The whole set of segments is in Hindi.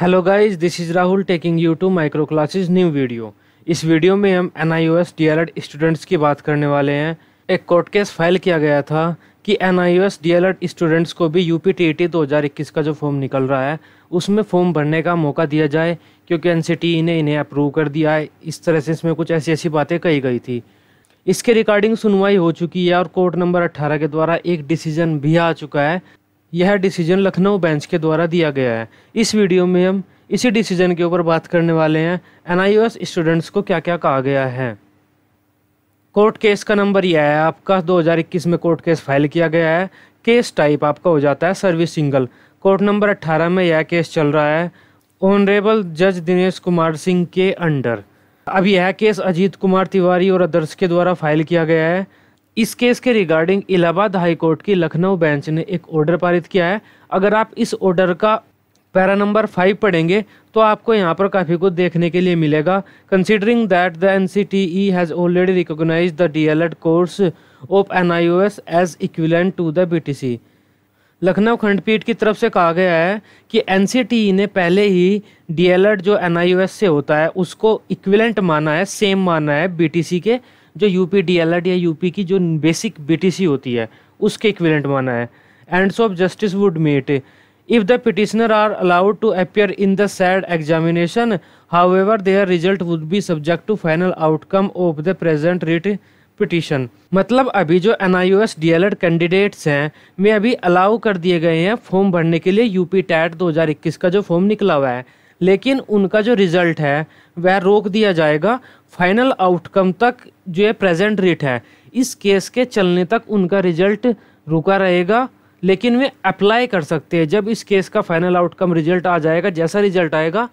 hello guys this is Rahul taking you to micro classes new video इस वीडियो में हम N I O S D L Ed students की बात करने वाले हैं एक कोर्ट केस फाइल किया गया था कि N I O S D L Ed students को भी U P T E T दो हज़ार इक्कीस का जो फॉर्म निकल रहा है उसमें फॉर्म भरने का मौका दिया जाए क्योंकि एन सी टी ई ने इन्हें अप्रूव कर दिया है इस तरह से इसमें कुछ ऐसी ऐसी बातें कही गई थी इसके रिकॉर्डिंग सुनवाई हो चुकी है और कोर्ट नंबर अट्ठारह के द्वारा एक डिसीजन भी आ चुका है यह डिसीजन लखनऊ बेंच के द्वारा दिया गया है इस वीडियो में हम इसी डिसीजन के ऊपर बात करने वाले हैं एनआईओएस स्टूडेंट्स को क्या क्या कहा गया है कोर्ट केस का नंबर यह है आपका 2021 में कोर्ट केस फाइल किया गया है केस टाइप आपका हो जाता है सर्विस सिंगल कोर्ट नंबर 18 में यह केस चल रहा है ऑनरेबल जज दिनेश कुमार सिंह के अंडर अब यह केस अजीत कुमार तिवारी और अदर्श के द्वारा फाइल किया गया है इस केस के रिगार्डिंग इलाहाबाद हाईकोर्ट की लखनऊ बेंच ने एक ऑर्डर पारित किया है अगर आप इस ऑर्डर का पैरा नंबर फाइव पढ़ेंगे तो आपको यहाँ पर काफ़ी कुछ देखने के लिए मिलेगा considering that the N C T E has already recognise the D L Ed course of N I O S as equivalent to the B T C Lucknow खंडपीठ की तरफ से कहा गया है कि एन सी टी ई ने पहले ही डी एल एड जो एन आई एस से होता है उसको इक्विलेंट माना है सेम माना है बी टी सी के जो यूपी डीएलएड या यूपी की जो बेसिक बीटीसी होती है उसके इक्विलेंट माना है ends of justice would meet if the petitioner are allowed to appear in the said examination however their result would be subject to final outcome of the present writ petition मतलब अभी जो N I S D L Ed candidates हैं वे अभी अलाउ कर दिए गए हैं फॉर्म भरने के लिए यू पी टैट दो हज़ार इक्कीस का जो फॉर्म निकला हुआ है लेकिन उनका जो रिज़ल्ट है वह रोक दिया जाएगा फाइनल आउटकम तक जो है प्रेजेंट रेट है इस केस के चलने तक उनका रिज़ल्ट रुका रहेगा लेकिन वे अप्लाई कर सकते हैं जब इस केस का फाइनल आउटकम रिजल्ट आ जाएगा जैसा रिजल्ट आएगा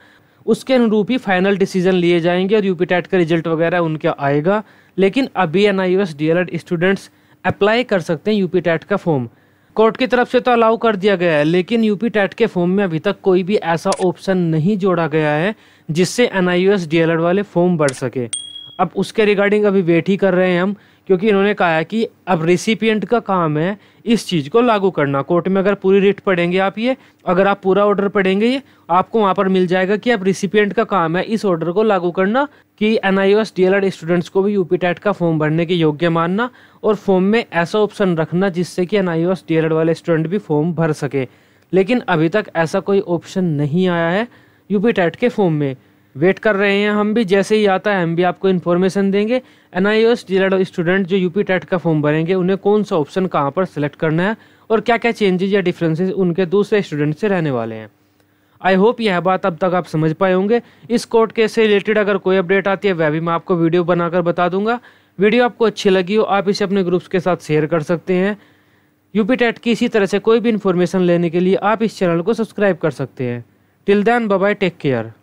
उसके अनुरूप ही फाइनल डिसीजन लिए जाएंगे और यू का रिजल्ट वगैरह उनका आएगा लेकिन अभी N I S students apply कर सकते हैं यू का फॉर्म कोर्ट की तरफ से तो अलाउ कर दिया गया है लेकिन यूपी टेट के फॉर्म में अभी तक कोई भी ऐसा ऑप्शन नहीं जोड़ा गया है जिससे एन आई वाले फॉर्म भर सके अब उसके रिगार्डिंग अभी वेट ही कर रहे हैं हम क्योंकि इन्होंने कहा है कि अब रेसिपियंट का काम है इस चीज़ को लागू करना कोर्ट में अगर पूरी रिट पढ़ेंगे आप ये अगर आप पूरा ऑर्डर पढ़ेंगे ये आपको वहाँ पर मिल जाएगा कि अब रेसिपियंट का काम है इस ऑर्डर को लागू करना कि एन आई एस स्टूडेंट्स को भी यूपी टेट का फॉर्म भरने के योग्य मानना और फॉर्म में ऐसा ऑप्शन रखना जिससे कि एन आई एस वाले स्टूडेंट भी फॉर्म भर सके लेकिन अभी तक ऐसा कोई ऑप्शन नहीं आया है यूपी टेट के फॉर्म में वेट कर रहे हैं हम भी जैसे ही आता है हम भी आपको इन्फॉर्मेशन देंगे एन आई स्टूडेंट जो यूपी टेट e का फॉर्म भरेंगे उन्हें कौन सा ऑप्शन कहाँ पर सेलेक्ट करना है और क्या क्या चेंजेज या डिफरेंसेस उनके दूसरे स्टूडेंट से रहने वाले हैं आई होप यह बात अब तक आप समझ पाए होंगे इस कोर्ट केस से रिलेटेड अगर कोई अपडेट आती है वह भी मैं आपको वीडियो बनाकर बता दूंगा वीडियो आपको अच्छी लगी हो आप इसे अपने ग्रुप्स के साथ शेयर कर सकते हैं यूपी टेट की इसी तरह से कोई भी इन्फॉर्मेशन लेने के लिए आप इस चैनल को सब्सक्राइब कर सकते हैं till then bye take care